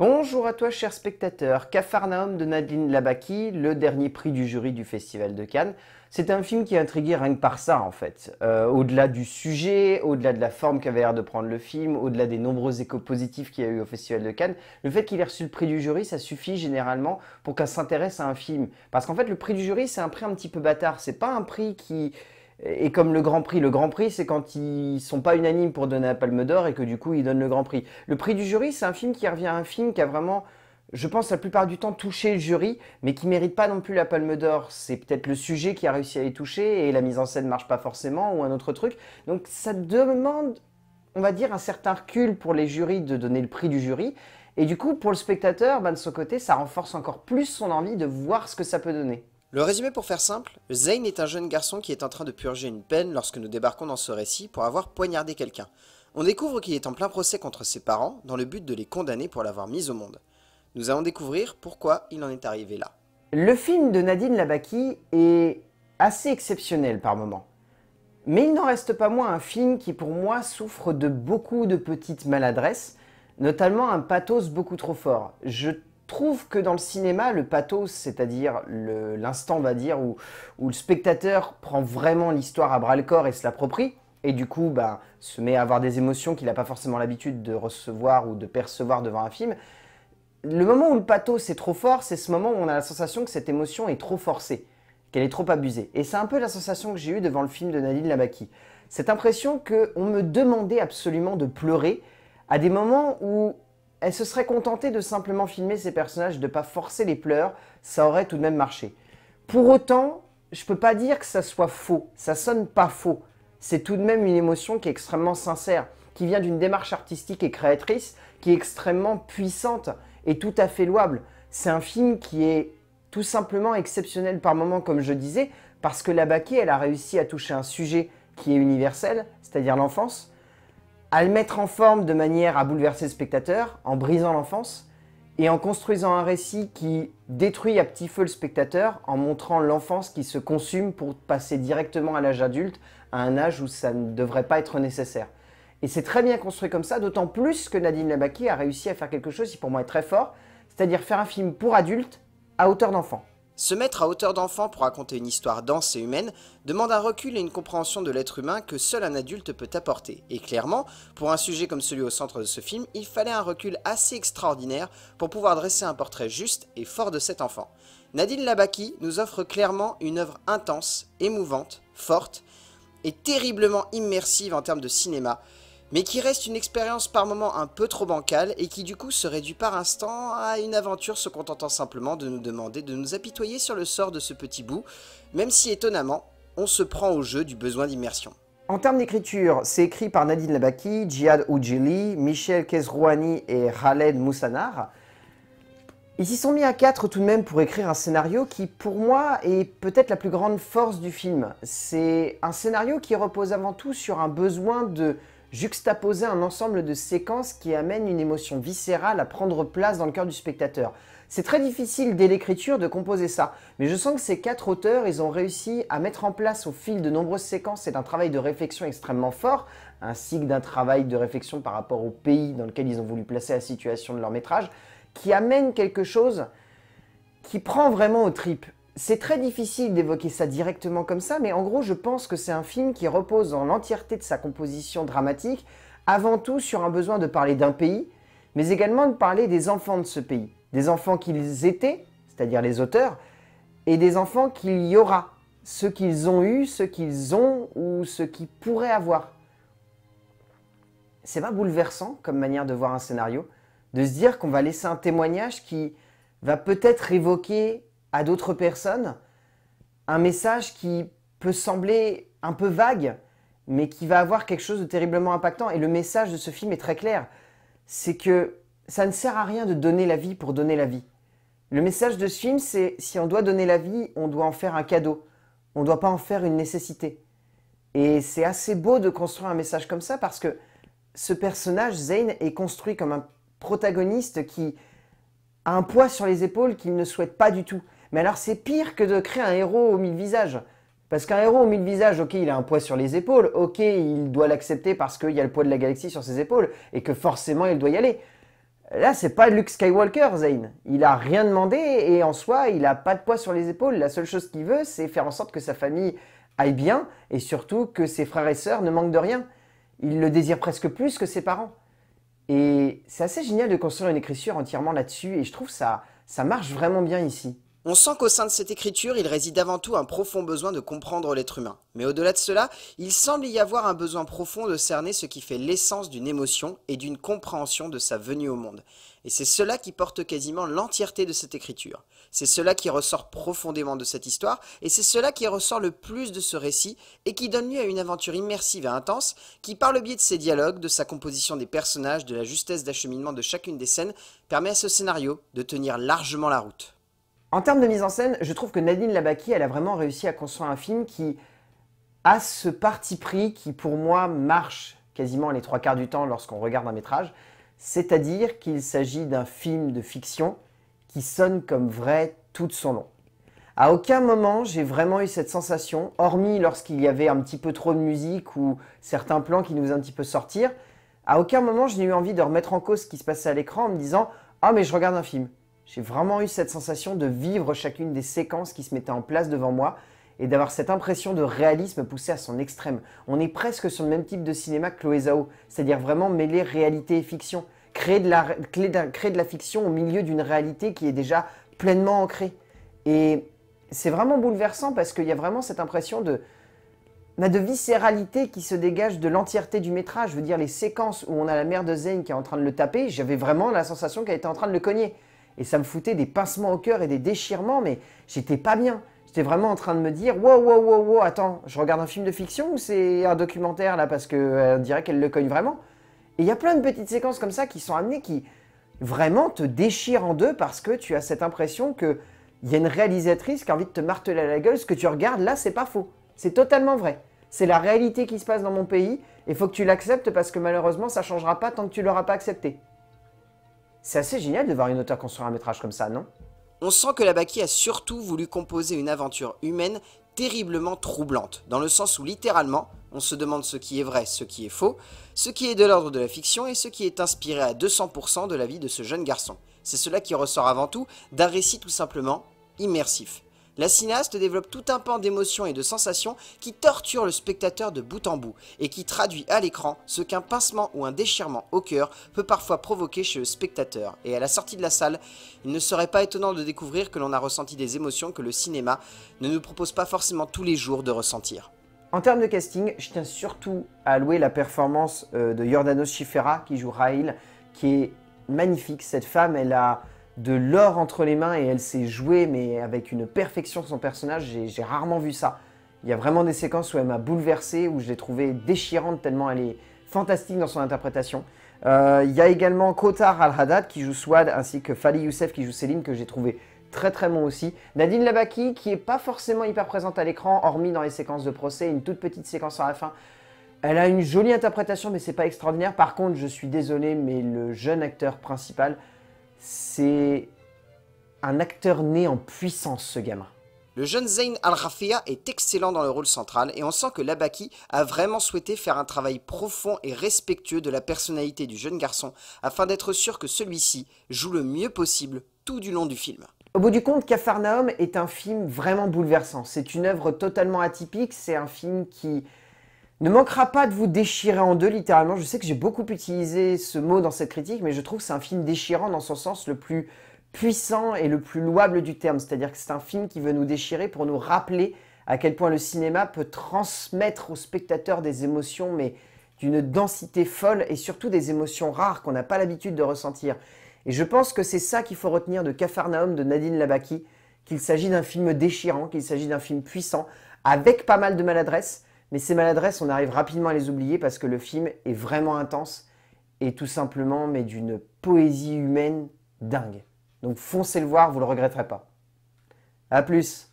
Bonjour à toi, cher spectateurs. Cafarnaum de Nadine Labaki, le dernier prix du jury du Festival de Cannes. C'est un film qui a intrigué rien que par ça, en fait. Euh, au-delà du sujet, au-delà de la forme qu'avait l'air de prendre le film, au-delà des nombreux échos positifs qu'il y a eu au Festival de Cannes, le fait qu'il ait reçu le prix du jury, ça suffit généralement pour qu'elle s'intéresse à un film. Parce qu'en fait, le prix du jury, c'est un prix un petit peu bâtard. C'est pas un prix qui et comme le Grand Prix, le Grand Prix, c'est quand ils sont pas unanimes pour donner la Palme d'Or et que du coup ils donnent le Grand Prix. Le Prix du jury, c'est un film qui revient à un film qui a vraiment, je pense, la plupart du temps touché le jury, mais qui mérite pas non plus la Palme d'Or. C'est peut-être le sujet qui a réussi à les toucher et la mise en scène marche pas forcément ou un autre truc. Donc ça demande, on va dire, un certain recul pour les jurys de donner le prix du jury. Et du coup, pour le spectateur, bah, de son côté, ça renforce encore plus son envie de voir ce que ça peut donner. Le résumé pour faire simple, Zayn est un jeune garçon qui est en train de purger une peine lorsque nous débarquons dans ce récit pour avoir poignardé quelqu'un. On découvre qu'il est en plein procès contre ses parents dans le but de les condamner pour l'avoir mise au monde. Nous allons découvrir pourquoi il en est arrivé là. Le film de Nadine Labaki est assez exceptionnel par moments. Mais il n'en reste pas moins un film qui pour moi souffre de beaucoup de petites maladresses, notamment un pathos beaucoup trop fort. Je trouve que dans le cinéma, le pathos, c'est-à-dire l'instant, va dire, où, le spectateur prend vraiment l'histoire à bras-le-corps et se l'approprie, et du coup bah, se met à avoir des émotions qu'il n'a pas forcément l'habitude de recevoir ou de percevoir devant un film, le moment où le pathos est trop fort, c'est ce moment où on a la sensation que cette émotion est trop forcée, qu'elle est trop abusée. Et c'est un peu la sensation que j'ai eue devant le film de Nadine Labaki. Cette impression qu'on me demandait absolument de pleurer à des moments où elle se serait contentée de simplement filmer ses personnages, de ne pas forcer les pleurs, ça aurait tout de même marché. Pour autant, je ne peux pas dire que ça soit faux, ça sonne pas faux. C'est tout de même une émotion qui est extrêmement sincère, qui vient d'une démarche artistique et créatrice qui est extrêmement puissante et tout à fait louable. C'est un film qui est tout simplement exceptionnel par moments, comme je disais, parce que la Baquet, elle a réussi à toucher un sujet qui est universel, c'est-à-dire l'enfance, à le mettre en forme de manière à bouleverser le spectateur, en brisant l'enfance, et en construisant un récit qui détruit à petit feu le spectateur, en montrant l'enfance qui se consume pour passer directement à l'âge adulte, à un âge où ça ne devrait pas être nécessaire. Et c'est très bien construit comme ça, d'autant plus que Nadine Labaki a réussi à faire quelque chose qui pour moi est très fort, c'est-à-dire faire un film pour adultes à hauteur d'enfant. Se mettre à hauteur d'enfant pour raconter une histoire dense et humaine demande un recul et une compréhension de l'être humain que seul un adulte peut apporter. Et clairement, pour un sujet comme celui au centre de ce film, il fallait un recul assez extraordinaire pour pouvoir dresser un portrait juste et fort de cet enfant. Nadine Labaki nous offre clairement une œuvre intense, émouvante, forte et terriblement immersive en termes de cinéma, mais qui reste une expérience par moments un peu trop bancale et qui du coup se réduit par instant à une aventure se contentant simplement de nous demander de nous apitoyer sur le sort de ce petit bout, même si étonnamment, on se prend au jeu du besoin d'immersion. En termes d'écriture, c'est écrit par Nadine Labaki, Jihad Oujili, Michel Kezrouani et Khaled Moussanar. Ils s'y sont mis à quatre tout de même pour écrire un scénario qui, pour moi, est peut-être la plus grande force du film. C'est un scénario qui repose avant tout sur un besoin de juxtaposer un ensemble de séquences qui amènent une émotion viscérale à prendre place dans le cœur du spectateur. C'est très difficile dès l'écriture de composer ça, mais je sens que ces quatre auteurs, ils ont réussi à mettre en place au fil de nombreuses séquences et d'un travail de réflexion extrêmement fort, ainsi que d'un travail de réflexion par rapport au pays dans lequel ils ont voulu placer la situation de leur métrage, qui amène quelque chose qui prend vraiment aux tripes c'est très difficile d'évoquer ça directement comme ça, mais en gros, je pense que c'est un film qui repose dans l'entièreté de sa composition dramatique, avant tout sur un besoin de parler d'un pays, mais également de parler des enfants de ce pays, des enfants qu'ils étaient, c'est-à-dire les auteurs, et des enfants qu'il y aura, ceux qu'ils ont eu, ceux qu'ils ont ou ceux qu'ils pourraient avoir. C'est pas bouleversant comme manière de voir un scénario, de se dire qu'on va laisser un témoignage qui va peut-être évoquer à d'autres personnes un message qui peut sembler un peu vague, mais qui va avoir quelque chose de terriblement impactant. Et le message de ce film est très clair. C'est que ça ne sert à rien de donner la vie pour donner la vie. Le message de ce film, c'est si on doit donner la vie, on doit en faire un cadeau. On ne doit pas en faire une nécessité. Et c'est assez beau de construire un message comme ça parce que ce personnage, Zane, est construit comme un protagoniste qui a un poids sur les épaules qu'il ne souhaite pas du tout. Mais alors c'est pire que de créer un héros aux mille visages. Parce qu'un héros aux mille visages, ok, il a un poids sur les épaules, ok, il doit l'accepter parce qu'il y a le poids de la galaxie sur ses épaules, et que forcément il doit y aller. Là, c'est pas Luke Skywalker, Zane. Il a rien demandé, et en soi, il n'a pas de poids sur les épaules. La seule chose qu'il veut, c'est faire en sorte que sa famille aille bien, et surtout que ses frères et sœurs ne manquent de rien. Il le désire presque plus que ses parents. Et c'est assez génial de construire une écriture entièrement là-dessus, et je trouve ça, ça marche vraiment bien ici. On sent qu'au sein de cette écriture, il réside avant tout un profond besoin de comprendre l'être humain. Mais au-delà de cela, il semble y avoir un besoin profond de cerner ce qui fait l'essence d'une émotion et d'une compréhension de sa venue au monde. Et c'est cela qui porte quasiment l'entièreté de cette écriture. C'est cela qui ressort profondément de cette histoire, et c'est cela qui ressort le plus de ce récit, et qui donne lieu à une aventure immersive et intense, qui par le biais de ses dialogues, de sa composition des personnages, de la justesse d'acheminement de chacune des scènes, permet à ce scénario de tenir largement la route. En termes de mise en scène, je trouve que Nadine Labaki, elle a vraiment réussi à construire un film qui a ce parti pris qui, pour moi, marche quasiment les trois quarts du temps lorsqu'on regarde un métrage. C'est-à-dire qu'il s'agit d'un film de fiction qui sonne comme vrai tout son long. À aucun moment j'ai vraiment eu cette sensation, hormis lorsqu'il y avait un petit peu trop de musique ou certains plans qui nous faisaient un petit peu sortir, à aucun moment je n'ai eu envie de remettre en cause ce qui se passait à l'écran en me disant ⁇ Ah mais je regarde un film ⁇ j'ai vraiment eu cette sensation de vivre chacune des séquences qui se mettaient en place devant moi et d'avoir cette impression de réalisme poussé à son extrême. On est presque sur le même type de cinéma que Chloé Zhao, c'est-à-dire vraiment mêler réalité et fiction, créer de la, créer de fiction au milieu d'une réalité qui est déjà pleinement ancrée. Et c'est vraiment bouleversant parce qu'il y a vraiment cette impression de, bah, de viscéralité qui se dégage de l'entièreté du métrage. Je veux dire, les séquences où on a la mère de Zane qui est en train de le taper, j'avais vraiment la sensation qu'elle était en train de le cogner. Et ça me foutait des pincements au cœur et des déchirements, mais j'étais pas bien. J'étais vraiment en train de me dire wow, wow, wow, wow, attends, je regarde un film de fiction ou c'est un documentaire là parce qu'on euh, dirait qu'elle le cogne vraiment Et il y a plein de petites séquences comme ça qui sont amenées qui vraiment te déchirent en deux parce que tu as cette impression que y a une réalisatrice qui a envie de te marteler à la gueule ce que tu regardes là, c'est pas faux. C'est totalement vrai. C'est la réalité qui se passe dans mon pays et faut que tu l'acceptes parce que malheureusement ça changera pas tant que tu l'auras pas accepté. C'est assez génial de voir une auteur construire un métrage comme ça, non On sent que Labaki a surtout voulu composer une aventure humaine terriblement troublante, dans le sens où littéralement, on se demande ce qui est vrai, ce qui est faux, ce qui est de l'ordre de la fiction et ce qui est inspiré à 200% de la vie de ce jeune garçon. C'est cela qui ressort avant tout d'un récit tout simplement immersif. La cinéaste développe tout un pan d'émotions et de sensations qui torture le spectateur de bout en bout et qui traduit à l'écran ce qu'un pincement ou un déchirement au cœur peut parfois provoquer chez le spectateur. Et à la sortie de la salle, il ne serait pas étonnant de découvrir que l'on a ressenti des émotions que le cinéma ne nous propose pas forcément tous les jours de ressentir. En termes de casting, je tiens surtout à louer la performance euh, de Jordanos Schifera qui joue Raïl, qui est magnifique. Cette femme, elle a de l'or entre les mains et elle s'est jouée, mais avec une perfection son personnage, j'ai rarement vu ça. Il y a vraiment des séquences où elle m'a bouleversé, où je l'ai trouvée déchirante tellement elle est fantastique dans son interprétation. Euh, il y a également Kotar Al-Haddad qui joue Swad, ainsi que Fali Youssef qui joue Céline que j'ai trouvé très très bon aussi. Nadine Labaki qui est pas forcément hyper présente à l'écran, hormis dans les séquences de procès, une toute petite séquence à la fin. Elle a une jolie interprétation, mais c'est pas extraordinaire. Par contre, je suis désolé, mais le jeune acteur principal, c'est un acteur né en puissance, ce gamin. Le jeune Zayn Al-Rafia est excellent dans le rôle central et on sent que Labaki a vraiment souhaité faire un travail profond et respectueux de la personnalité du jeune garçon afin d'être sûr que celui-ci joue le mieux possible tout du long du film. Au bout du compte, Cafarnaum est un film vraiment bouleversant. C'est une œuvre totalement atypique, c'est un film qui ne manquera pas de vous déchirer en deux, littéralement. Je sais que j'ai beaucoup utilisé ce mot dans cette critique, mais je trouve que c'est un film déchirant dans son sens le plus puissant et le plus louable du terme. C'est-à-dire que c'est un film qui veut nous déchirer pour nous rappeler à quel point le cinéma peut transmettre aux spectateurs des émotions, mais d'une densité folle et surtout des émotions rares qu'on n'a pas l'habitude de ressentir. Et je pense que c'est ça qu'il faut retenir de Cafarnaum de Nadine Labaki, qu'il s'agit d'un film déchirant, qu'il s'agit d'un film puissant, avec pas mal de maladresse, mais ces maladresses, on arrive rapidement à les oublier parce que le film est vraiment intense et tout simplement, mais d'une poésie humaine dingue. Donc foncez le voir, vous ne le regretterez pas. A plus